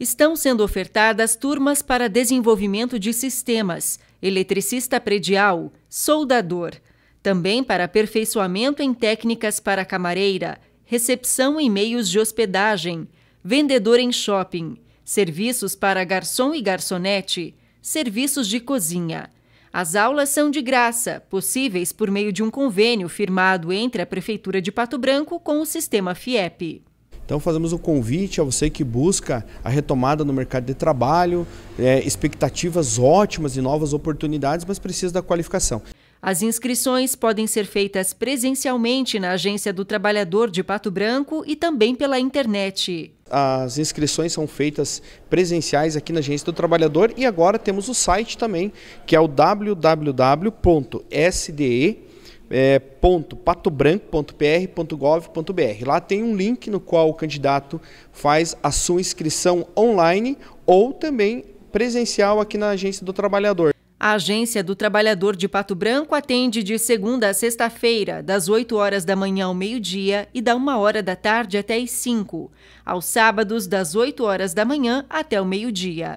Estão sendo ofertadas turmas para desenvolvimento de sistemas, eletricista predial, soldador, também para aperfeiçoamento em técnicas para camareira, recepção em meios de hospedagem, vendedor em shopping, serviços para garçom e garçonete, serviços de cozinha. As aulas são de graça, possíveis por meio de um convênio firmado entre a Prefeitura de Pato Branco com o sistema FIEP. Então fazemos o um convite a você que busca a retomada no mercado de trabalho, é, expectativas ótimas e novas oportunidades, mas precisa da qualificação. As inscrições podem ser feitas presencialmente na Agência do Trabalhador de Pato Branco e também pela internet. As inscrições são feitas presenciais aqui na Agência do Trabalhador e agora temos o site também, que é o www.sde é, ponto, patobranco.pr.gov.br. Lá tem um link no qual o candidato faz a sua inscrição online ou também presencial aqui na Agência do Trabalhador. A Agência do Trabalhador de Pato Branco atende de segunda a sexta-feira, das 8 horas da manhã ao meio-dia e da 1 hora da tarde até as 5, aos sábados das 8 horas da manhã até o meio-dia.